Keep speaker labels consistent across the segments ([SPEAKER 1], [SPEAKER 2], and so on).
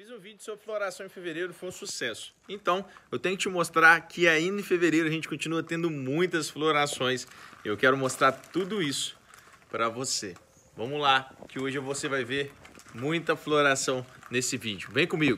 [SPEAKER 1] Fiz um vídeo sobre floração em fevereiro, foi um sucesso. Então, eu tenho que te mostrar que ainda em fevereiro a gente continua tendo muitas florações. Eu quero mostrar tudo isso para você. Vamos lá, que hoje você vai ver muita floração nesse vídeo. Vem comigo!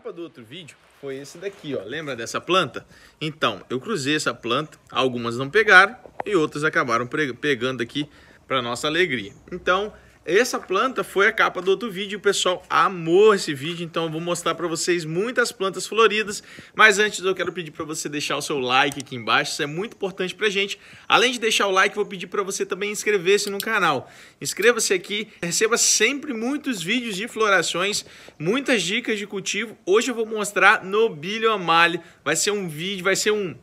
[SPEAKER 1] capa do outro vídeo foi esse daqui, ó. Lembra dessa planta? Então, eu cruzei essa planta, algumas não pegaram e outras acabaram pegando aqui para nossa alegria. Então, essa planta foi a capa do outro vídeo, o pessoal amou esse vídeo, então eu vou mostrar para vocês muitas plantas floridas, mas antes eu quero pedir para você deixar o seu like aqui embaixo, isso é muito importante para gente. Além de deixar o like, vou pedir para você também inscrever-se no canal. Inscreva-se aqui, receba sempre muitos vídeos de florações, muitas dicas de cultivo. Hoje eu vou mostrar nobilho amale, vai ser um vídeo, vai ser um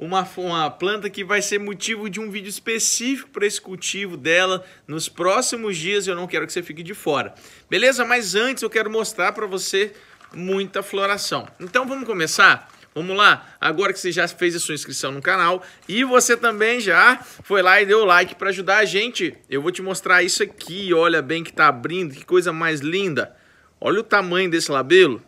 [SPEAKER 1] uma, uma planta que vai ser motivo de um vídeo específico para esse cultivo dela nos próximos dias. Eu não quero que você fique de fora. Beleza? Mas antes eu quero mostrar para você muita floração. Então vamos começar? Vamos lá, agora que você já fez a sua inscrição no canal e você também já foi lá e deu like para ajudar a gente, eu vou te mostrar isso aqui, olha bem que está abrindo, que coisa mais linda. Olha o tamanho desse labelo,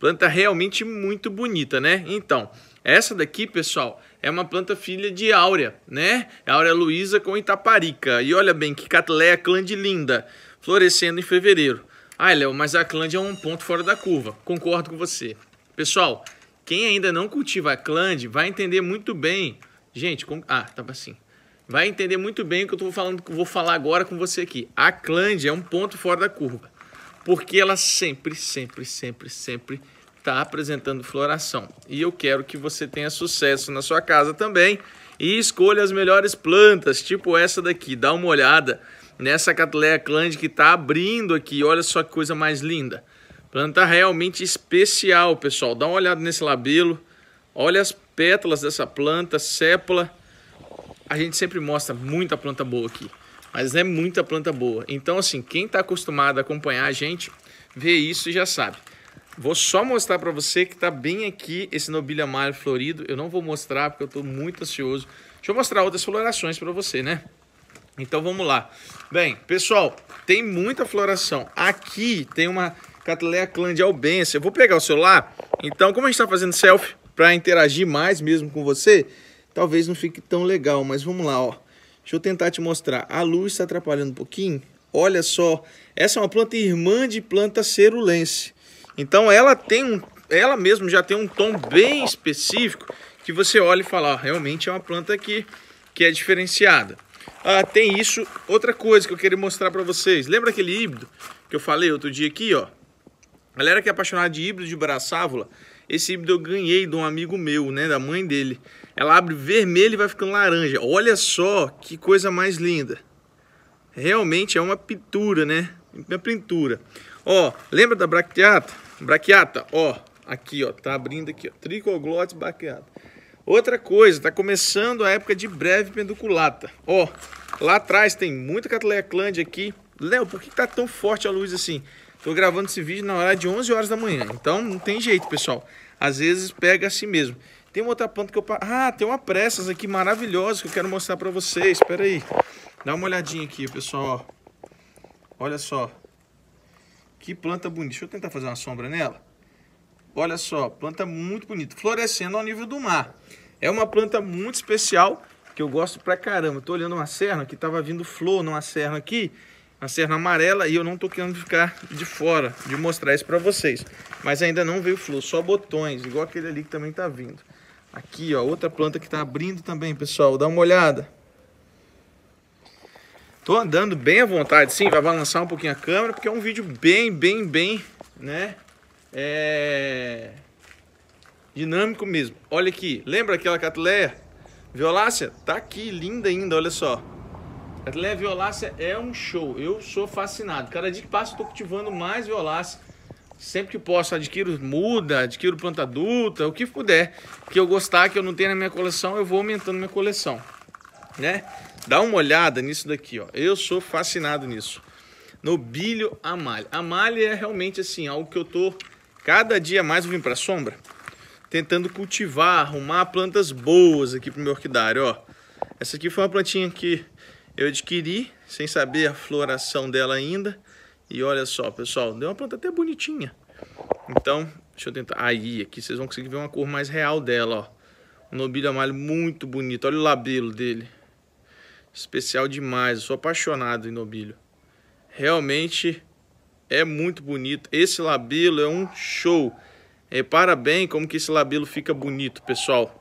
[SPEAKER 1] planta realmente muito bonita, né? Então, essa daqui, pessoal, é uma planta filha de Áurea, né? É Áurea Luísa com Itaparica. E olha bem, que catleia linda florescendo em fevereiro. Ai, Léo, mas a clande é um ponto fora da curva. Concordo com você. Pessoal, quem ainda não cultiva a clande vai entender muito bem... Gente, com... ah, tava tá assim. Vai entender muito bem o que eu tô falando, que eu vou falar agora com você aqui. A clande é um ponto fora da curva. Porque ela sempre, sempre, sempre, sempre está apresentando floração. E eu quero que você tenha sucesso na sua casa também e escolha as melhores plantas, tipo essa daqui. Dá uma olhada nessa Catleya clande que está abrindo aqui. Olha só que coisa mais linda. Planta realmente especial, pessoal. Dá uma olhada nesse labelo. Olha as pétalas dessa planta, sépula A gente sempre mostra muita planta boa aqui, mas é muita planta boa. Então, assim, quem está acostumado a acompanhar a gente, vê isso e já sabe. Vou só mostrar para você que está bem aqui esse nobilha malha florido. Eu não vou mostrar porque eu estou muito ansioso. Deixa eu mostrar outras florações para você, né? Então vamos lá. Bem, pessoal, tem muita floração. Aqui tem uma Catleya Clã Albência. Eu vou pegar o celular. Então, como a gente está fazendo selfie para interagir mais mesmo com você, talvez não fique tão legal, mas vamos lá, ó. Deixa eu tentar te mostrar. A luz está atrapalhando um pouquinho. Olha só, essa é uma planta irmã de planta cerulense. Então ela tem um, ela mesmo já tem um tom bem específico que você olha e fala, ó, ah, realmente é uma planta que, que é diferenciada. Ah, tem isso. Outra coisa que eu queria mostrar para vocês. Lembra aquele híbrido que eu falei outro dia aqui, ó? Galera que é apaixonada de híbrido de braçávola, esse híbrido eu ganhei de um amigo meu, né, da mãe dele. Ela abre vermelho e vai ficando laranja. Olha só que coisa mais linda. Realmente é uma pintura, né? Uma pintura. Ó, lembra da bracteata? Braquiata, ó, aqui, ó, tá abrindo aqui, ó, tricoglotes braquiata. Outra coisa, tá começando a época de breve penduculata. Ó, lá atrás tem muita catleia clande aqui. Léo, por que tá tão forte a luz assim? Tô gravando esse vídeo na hora de 11 horas da manhã, então não tem jeito, pessoal. Às vezes pega assim mesmo. Tem uma outra planta que eu... Ah, tem uma pressas aqui maravilhosa que eu quero mostrar pra vocês. Espera aí. Dá uma olhadinha aqui, pessoal. Olha só. Que planta bonita. Deixa eu tentar fazer uma sombra nela. Olha só, planta muito bonita. Florescendo ao nível do mar. É uma planta muito especial que eu gosto pra caramba. Estou olhando uma serra que tava vindo flor numa serra aqui. Uma serra amarela e eu não tô querendo ficar de fora de mostrar isso para vocês. Mas ainda não veio flor, só botões, igual aquele ali que também está vindo. Aqui, ó, outra planta que está abrindo também, pessoal. Dá uma olhada. Tô andando bem à vontade, sim, vai balançar um pouquinho a câmera, porque é um vídeo bem, bem, bem, né? É... Dinâmico mesmo. Olha aqui, lembra aquela catleia violácea? Tá aqui, linda ainda, olha só. Catleia violácea é um show, eu sou fascinado. Cada dia que passa eu tô cultivando mais violácea. Sempre que posso, adquiro muda, adquiro planta adulta, o que puder. Que eu gostar, que eu não tenho na minha coleção, eu vou aumentando minha coleção né? Dá uma olhada nisso daqui, ó. Eu sou fascinado nisso. Nobilho amália. Amália é realmente assim, algo que eu tô cada dia mais vindo vim para sombra, tentando cultivar, arrumar plantas boas aqui pro meu orquidário, ó. Essa aqui foi uma plantinha que eu adquiri, sem saber a floração dela ainda. E olha só, pessoal, deu uma planta até bonitinha. Então, deixa eu tentar. Aí, aqui vocês vão conseguir ver uma cor mais real dela, ó. Um nobilho amalho muito bonito. Olha o labelo dele especial demais. Eu sou apaixonado em nobilho. Realmente é muito bonito. Esse labelo é um show. Repara é, bem como que esse labelo fica bonito, pessoal.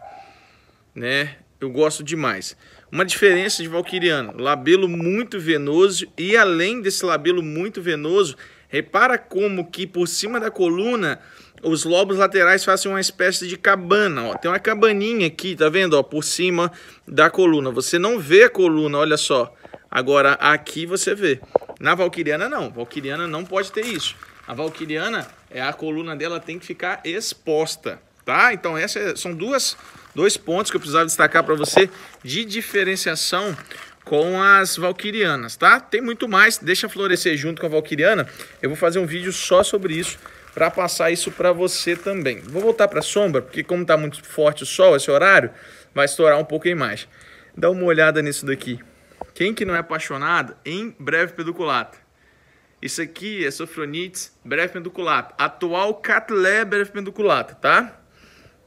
[SPEAKER 1] Né? Eu gosto demais. Uma diferença de valquiriano, labelo muito venoso e além desse labelo muito venoso, Repara como que por cima da coluna os lobos laterais fazem uma espécie de cabana, ó. Tem uma cabaninha aqui, tá vendo, ó, por cima da coluna. Você não vê a coluna, olha só. Agora aqui você vê. Na valquiriana não, valquiriana não pode ter isso. A valquiriana, é a coluna dela tem que ficar exposta, tá? Então essas é, são duas dois pontos que eu precisava destacar para você de diferenciação com as valquirianas, tá? Tem muito mais, deixa florescer junto com a valquiriana. Eu vou fazer um vídeo só sobre isso para passar isso para você também. Vou voltar para a sombra, porque como está muito forte o sol esse horário, vai estourar um pouco a imagem. Dá uma olhada nisso daqui. Quem que não é apaixonado em breve pediculata? Isso aqui é Sophronites breve pediculata, atual Catlé breve penduculata, tá?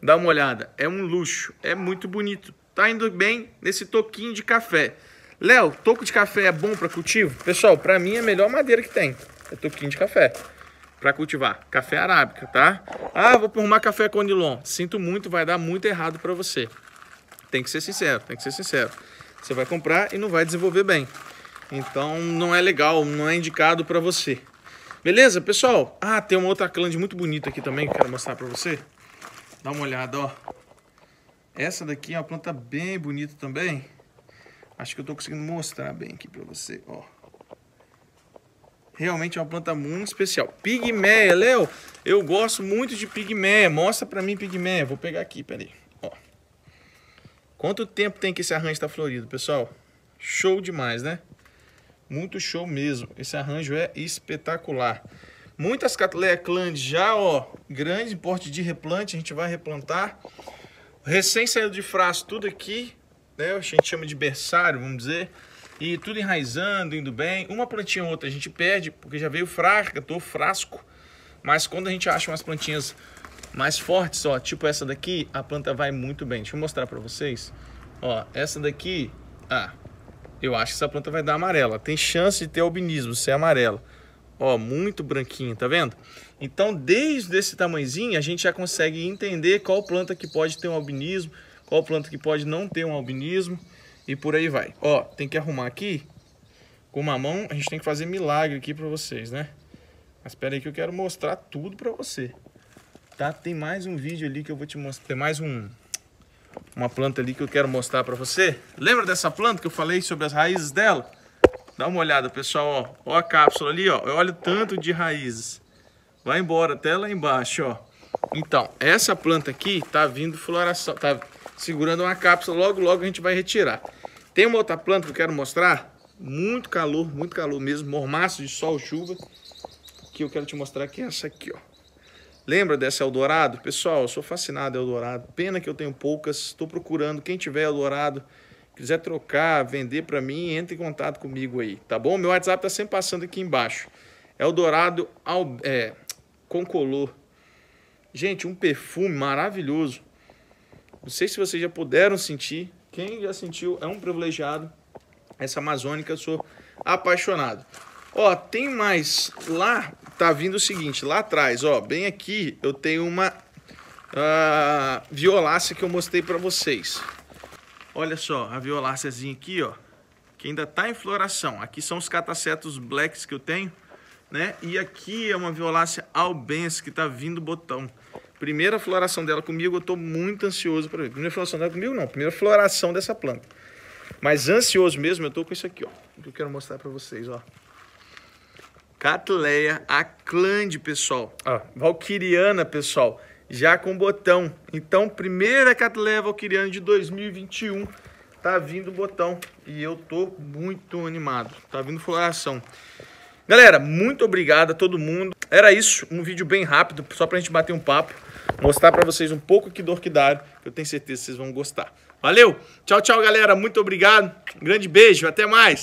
[SPEAKER 1] Dá uma olhada, é um luxo, é muito bonito. Tá indo bem nesse toquinho de café. Léo, toco de café é bom para cultivo? Pessoal, para mim é a melhor madeira que tem. É toquinho de café para cultivar. Café arábica, tá? Ah, vou arrumar café conilon. Sinto muito, vai dar muito errado para você. Tem que ser sincero, tem que ser sincero. Você vai comprar e não vai desenvolver bem. Então não é legal, não é indicado para você. Beleza, pessoal? Ah, tem uma outra clã muito bonita aqui também que eu quero mostrar para você. Dá uma olhada, ó. Essa daqui é uma planta bem bonita também. Acho que eu tô conseguindo mostrar bem aqui pra você, ó. Realmente é uma planta muito especial. Pigmeia, Léo, eu gosto muito de pigmeia. Mostra pra mim pigmeia. Vou pegar aqui, peraí. Ó. Quanto tempo tem que esse arranjo tá florido, pessoal? Show demais, né? Muito show mesmo. Esse arranjo é espetacular. Muitas Catleya Clandes já, ó, grande porte de replante, a gente vai replantar. Recém saído de frasco tudo aqui, né? A gente chama de berçário, vamos dizer. E tudo enraizando, indo bem. Uma plantinha ou outra a gente perde, porque já veio fraca, tô frasco. Mas quando a gente acha umas plantinhas mais fortes, ó, tipo essa daqui, a planta vai muito bem. Deixa eu mostrar para vocês. Ó, essa daqui, ah, eu acho que essa planta vai dar amarela. Tem chance de ter albinismo, ser é amarela. Ó, muito branquinho, tá vendo? Então, desde esse tamanhozinho, a gente já consegue entender qual planta que pode ter um albinismo, qual planta que pode não ter um albinismo e por aí vai. Ó, tem que arrumar aqui. Com uma mão, a gente tem que fazer milagre aqui pra vocês, né? Mas espera aí que eu quero mostrar tudo pra você. Tá? Tem mais um vídeo ali que eu vou te mostrar. Tem mais um... Uma planta ali que eu quero mostrar pra você. Lembra dessa planta que eu falei sobre as raízes dela? Dá uma olhada, pessoal, ó. ó a cápsula ali, ó. Olha o tanto de raízes. Vai embora até lá embaixo, ó. Então, essa planta aqui tá vindo floração, tá segurando uma cápsula. Logo, logo a gente vai retirar. Tem uma outra planta que eu quero mostrar. Muito calor, muito calor mesmo. Mormaço de sol, chuva. Que eu quero te mostrar que é essa aqui, ó. Lembra dessa Eldorado? Pessoal, eu sou fascinado em Eldorado. Pena que eu tenho poucas. Estou procurando. Quem tiver Eldorado, quiser trocar, vender para mim, entre em contato comigo aí, tá bom? Meu WhatsApp tá sempre passando aqui embaixo. É o Dourado é, Concolor. Gente, um perfume maravilhoso. Não sei se vocês já puderam sentir. Quem já sentiu é um privilegiado. Essa amazônica eu sou apaixonado. Ó, tem mais. Lá tá vindo o seguinte, lá atrás, ó, bem aqui eu tenho uma uh, violácea que eu mostrei para vocês olha só, a violáceazinha aqui, ó, que ainda tá em floração. Aqui são os catacetos blacks que eu tenho, né? E aqui é uma violácea albens que tá vindo botão. Primeira floração dela comigo, eu tô muito ansioso para ver. Primeira floração dela comigo não, primeira floração dessa planta. Mas ansioso mesmo, eu tô com isso aqui, ó, que eu quero mostrar para vocês, ó. Catleia aclande, pessoal. Ah, valquiriana, pessoal já com botão. Então, primeira Cat Level Kiriano de 2021, tá vindo botão e eu tô muito animado, tá vindo floração. Galera, muito obrigado a todo mundo. Era isso, um vídeo bem rápido, só pra gente bater um papo, mostrar pra vocês um pouco aqui do orquidário, que eu tenho certeza que vocês vão gostar. Valeu, tchau, tchau, galera, muito obrigado, um grande beijo, até mais!